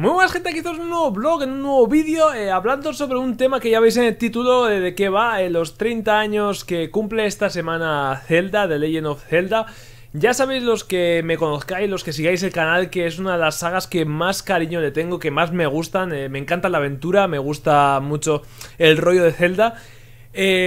Muy buenas gente, aquí estamos en un nuevo vlog, en un nuevo vídeo eh, Hablando sobre un tema que ya veis en el título De que va en eh, los 30 años que cumple esta semana Zelda, The Legend of Zelda ya sabéis los que me conozcáis, los que sigáis el canal, que es una de las sagas que más cariño le tengo, que más me gustan, eh, me encanta la aventura, me gusta mucho el rollo de Zelda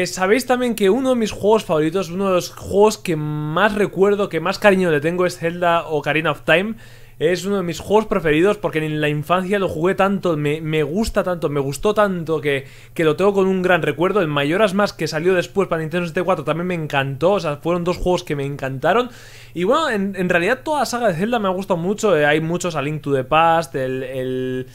Sabéis también que uno de mis juegos favoritos, uno de los juegos que más recuerdo, que más cariño le tengo es Zelda Ocarina of Time es uno de mis juegos preferidos porque en la infancia lo jugué tanto, me, gusta tanto, me gustó tanto que, que, lo tengo con un gran recuerdo. El Mayoras más que salió después para Nintendo 64 también me encantó. O sea, fueron dos juegos que me encantaron. Y bueno, en, realidad toda la saga de Zelda me ha gustado mucho. Eh, hay muchos, A Link to the Past, el, el,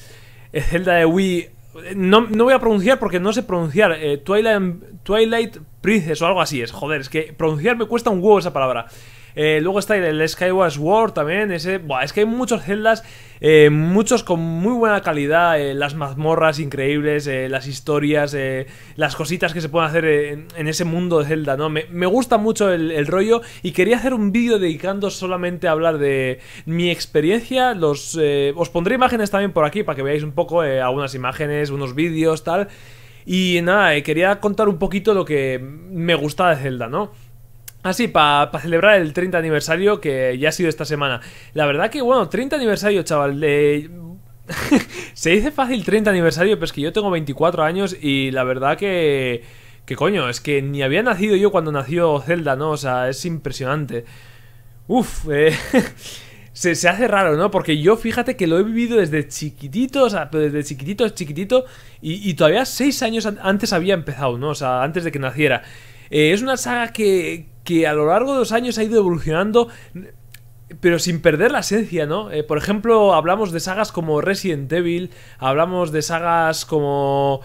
Zelda de Wii. Eh, no, voy a pronunciar porque no sé pronunciar. Eh, Twilight, Twilight Princess o algo así es. Joder, es que pronunciar me cuesta un huevo esa palabra. Eh, luego está el Skyward Sword también. Ese, es que hay muchos Zeldas, eh, muchos con muy buena calidad. Eh, las mazmorras increíbles, las historias, las cositas que se pueden hacer en, ese mundo de Zelda. ¿no? Me, gusta mucho el, rollo y quería hacer un vídeo dedicando solamente a hablar de mi experiencia. Los, os pondré imágenes también por aquí para que veáis un poco algunas imágenes, unos vídeos, tal. Y nada, quería contar un poquito lo que me gusta de Zelda, ¿no? Así, ah, para celebrar el 30 aniversario que ya ha sido esta semana. La verdad que, bueno, 30 aniversario, chaval. Eh, se dice fácil 30 aniversario, pero es que yo tengo 24 años y la verdad que... Que coño, es que ni había nacido yo cuando nació Zelda, ¿no? O sea, es impresionante. Uf, eh, se, hace raro, ¿no? Porque yo fíjate que lo he vivido desde chiquitito, o sea, desde chiquitito, chiquitito, y, todavía 6 años antes había empezado, ¿no? O sea, antes de que naciera. Eh, es una saga que, que a lo largo de los años ha ido evolucionando pero sin perder la esencia, ¿no? Eh, por ejemplo, hablamos de sagas como Resident Evil, hablamos de sagas como...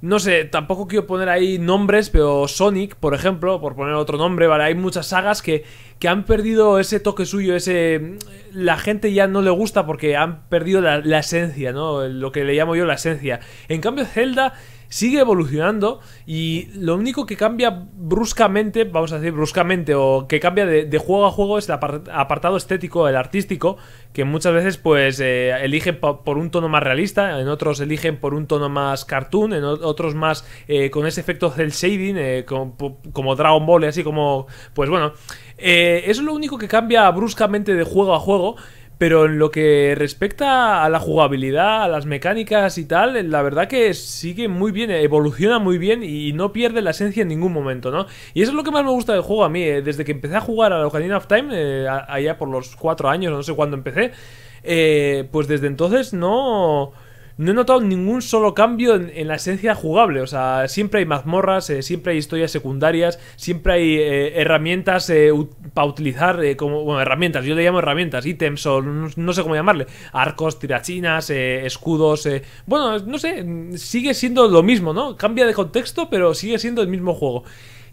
No sé, tampoco quiero poner ahí nombres, pero Sonic, por ejemplo, por poner otro nombre, ¿vale? Hay muchas sagas que, que han perdido ese toque suyo, ese... La gente ya no le gusta porque han perdido la, la esencia, ¿no? Lo que le llamo yo la esencia. En cambio, Zelda sigue evolucionando y lo único que cambia bruscamente, vamos a decir bruscamente, o que cambia de, juego a juego es el apartado estético, el artístico, que muchas veces pues eh, eligen por un tono más realista, en otros eligen por un tono más cartoon, en otros más eh, con ese efecto del shading, eh, como, como, Dragon Ball, así como, pues bueno, eso es lo único que cambia bruscamente de juego a juego. Pero en lo que respecta a la jugabilidad, a las mecánicas y tal, la verdad que sigue muy bien, evoluciona muy bien y no pierde la esencia en ningún momento, ¿no? Y eso es lo que más me gusta del juego a mí. Eh, desde que empecé a jugar a Ocarina of Time, eh, allá por los cuatro años, no sé cuándo empecé, eh, pues desde entonces no no he notado ningún solo cambio en, en la esencia jugable. O sea, siempre hay mazmorras, eh, siempre hay historias secundarias, siempre hay eh, herramientas eh, para utilizar, como bueno, herramientas, yo le llamo herramientas, ítems o no, no sé cómo llamarle, arcos, tirachinas, escudos. bueno, no sé, sigue siendo lo mismo, ¿no? Cambia de contexto, pero sigue siendo el mismo juego.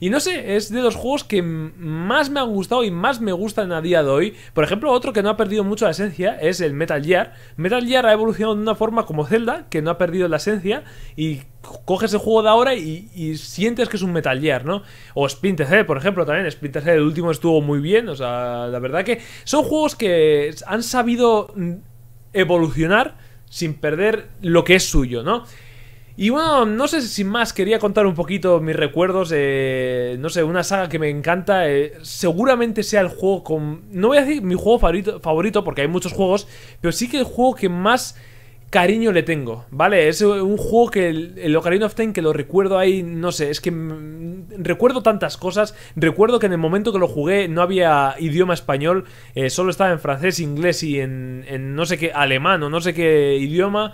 Y no sé, es de los juegos que más me han gustado y más me gustan a día de hoy. Por ejemplo, otro que no ha perdido mucho la esencia es el Metal Gear. Metal Gear ha evolucionado de una forma como Zelda, que no ha perdido la esencia y coges el juego de ahora y, sientes que es un Metal Gear, ¿no? O Splinter Cell, por ejemplo, también. Splinter Cell, el último estuvo muy bien. O sea, la verdad que son juegos que han sabido mm, evolucionar sin perder lo que es suyo, ¿no? Y bueno, no sé si más, quería contar un poquito mis recuerdos. Eh, no sé, una saga que me encanta. Eh, seguramente sea el juego con. No voy a decir mi juego favorito, favorito, porque hay muchos juegos, pero sí que el juego que más cariño le tengo, ¿vale? Es un juego que el, el Ocarina of Time que lo recuerdo ahí, no sé, es que recuerdo tantas cosas, recuerdo que en el momento que lo jugué no había idioma español, eh, solo estaba en francés, inglés y en, en no sé qué alemán o no sé qué idioma,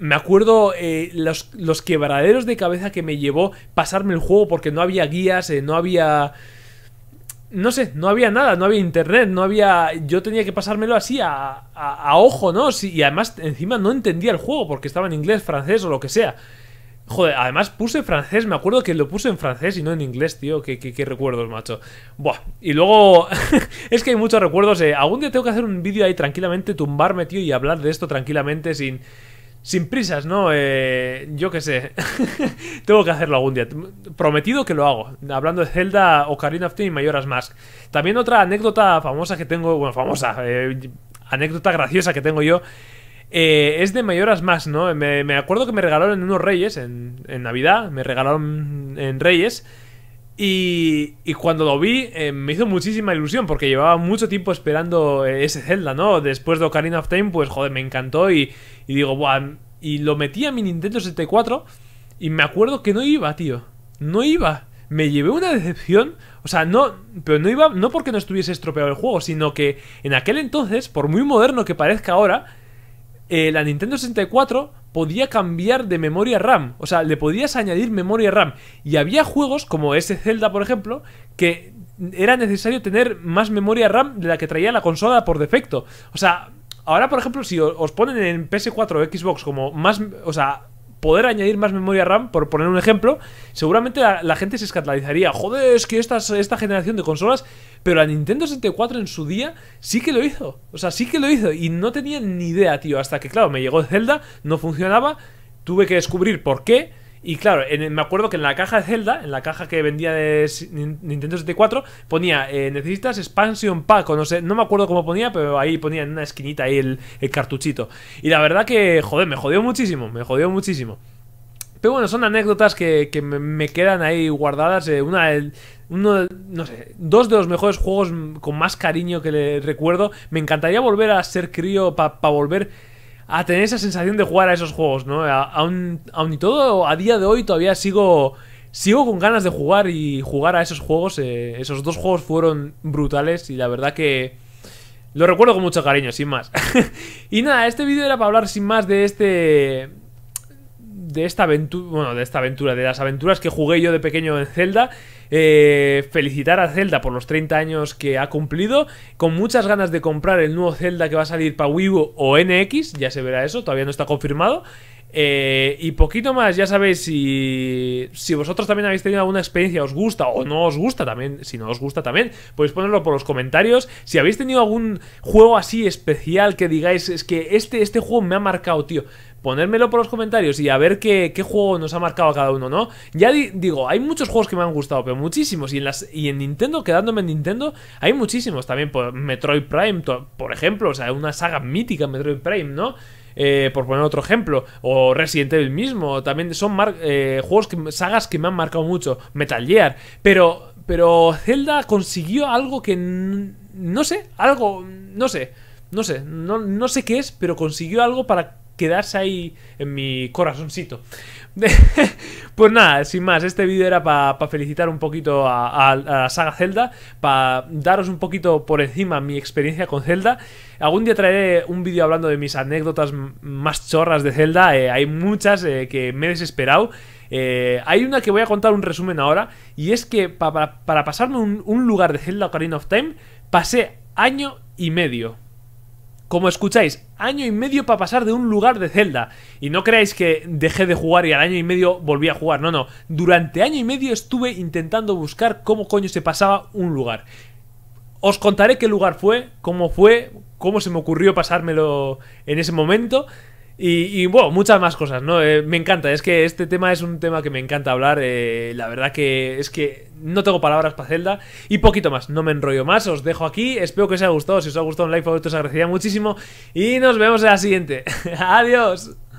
me acuerdo eh, los, quebraderos de cabeza que me llevó pasarme el juego porque no había guías, eh, no había... No sé, no había nada, no había internet, no había... Yo tenía que pasármelo así a, a, ojo, ¿no? y además encima no entendía el juego porque estaba en inglés, francés o lo que sea. Joder, además puse francés, me acuerdo que lo puse en francés y no en inglés, tío. Qué, qué, qué recuerdos, macho. Buah, y luego. es que hay muchos recuerdos. Eh. Algún día tengo que hacer un vídeo ahí tranquilamente, tumbarme, tío, y hablar de esto tranquilamente sin. Sin prisas, ¿no? Eh, yo qué sé. Tengo que hacerlo algún día. Prometido que lo hago. Hablando de Zelda, Ocarina of Time y Mayoras Mask. También otra anécdota famosa que tengo. Bueno, famosa. Eh, anécdota graciosa que tengo yo. Eh, es de Mayoras Mask, ¿no? Me, acuerdo que me regalaron en unos Reyes, en, en Navidad. Me regalaron en Reyes. Y, cuando lo vi, eh, me hizo muchísima ilusión porque llevaba mucho tiempo esperando eh, ese Zelda, ¿no? Después de Ocarina of Time, pues joder, me encantó y, digo, Buah", Y lo metí a mi Nintendo 64 y me acuerdo que no iba, tío. No iba. Me llevé una decepción. O sea, no. Pero no iba, no porque no estuviese estropeado el juego, sino que en aquel entonces, por muy moderno que parezca ahora, eh, la Nintendo 64 podía cambiar de memoria RAM. O sea, le podías añadir memoria RAM. Y había juegos, como ese Zelda, por ejemplo, que era necesario tener más memoria RAM de la que traía la consola por defecto. O sea, ahora, por ejemplo, si os ponen en PS4 o Xbox como más. O sea, poder añadir más memoria RAM, por poner un ejemplo, seguramente la, gente se escandalizaría. Joder, es que esta generación de consolas pero la Nintendo 74 en su día sí que lo hizo. O sea, sí que lo hizo. Y no tenía ni idea, tío. Hasta que, claro, me llegó Zelda, no funcionaba. Tuve que descubrir por qué. Y claro, en, me acuerdo que en la caja de Zelda, en la caja que vendía de Nintendo 74, ponía eh, necesitas expansion pack o no sé, no me acuerdo cómo ponía, pero ahí ponía en una esquinita ahí el, el cartuchito. Y la verdad que, joder, me jodió muchísimo, me jodió muchísimo. Pero bueno, son anécdotas que, me, quedan ahí guardadas. Eh, una, uno, no sé, dos de los mejores juegos con más cariño que le recuerdo. Me encantaría volver a ser crío para volver a tener esa sensación de jugar a esos juegos, ¿no? Aún y todo, a día de hoy todavía sigo, sigo con ganas de jugar y jugar a esos juegos. Eh, esos dos juegos fueron brutales y la verdad que... Lo recuerdo con mucho cariño, sin más. y nada, este vídeo era para hablar sin más de este de esta aventura, bueno, de esta aventura, de las aventuras que jugué yo de pequeño en Zelda. Eh, felicitar a Zelda por los 30 años que ha cumplido, con muchas ganas de comprar el nuevo Zelda que va a salir para Wii U o NX, ya se verá eso, todavía no está confirmado. Eh, y poquito más, ya sabéis, si, si vosotros también habéis tenido alguna experiencia, os gusta o no os gusta también, si no os gusta también, podéis ponerlo por los comentarios. Si habéis tenido algún juego así especial que digáis, es que este, este juego me ha marcado, tío ponérmelo por los comentarios y a ver qué, juego nos ha marcado a cada uno, ¿no? Ya digo, hay muchos juegos que me han gustado, pero muchísimos. Y en, las, y en Nintendo, quedándome en Nintendo, hay muchísimos. También por pues, Metroid Prime, por ejemplo, o sea, una saga mítica Metroid Prime, ¿no? Eh, por poner otro ejemplo, o Resident Evil mismo, también son eh, juegos, que, sagas que me han marcado mucho, Metal Gear, pero, pero Zelda consiguió algo que, no sé, algo, no sé, no sé, no, no sé qué es, pero consiguió algo para quedarse ahí en mi corazoncito. pues nada, sin más, este vídeo era para felicitar un poquito a, la saga Zelda, para daros un poquito por encima mi experiencia con Zelda. Algún día traeré un vídeo hablando de mis anécdotas más chorras de Zelda, eh, hay muchas eh, que me he desesperado. Eh, hay una que voy a contar un resumen ahora, y es que para pasarme un, un lugar de Zelda Ocarina of Time, pasé año y medio como escucháis, año y medio para pasar de un lugar de Zelda. Y no creáis que dejé de jugar y al año y medio volví a jugar. No, no. Durante año y medio estuve intentando buscar cómo coño se pasaba un lugar. Os contaré qué lugar fue, cómo fue, cómo se me ocurrió pasármelo en ese momento. Y, bueno, muchas más cosas, ¿no? Eh, me encanta, es que este tema es un tema que me encanta hablar. Eh, la verdad que es que no tengo palabras para Zelda y poquito más, no me enrollo más, os dejo aquí. Espero que os haya gustado, si os ha gustado un like, favorito os agradecería muchísimo. Y nos vemos en la siguiente. Adiós.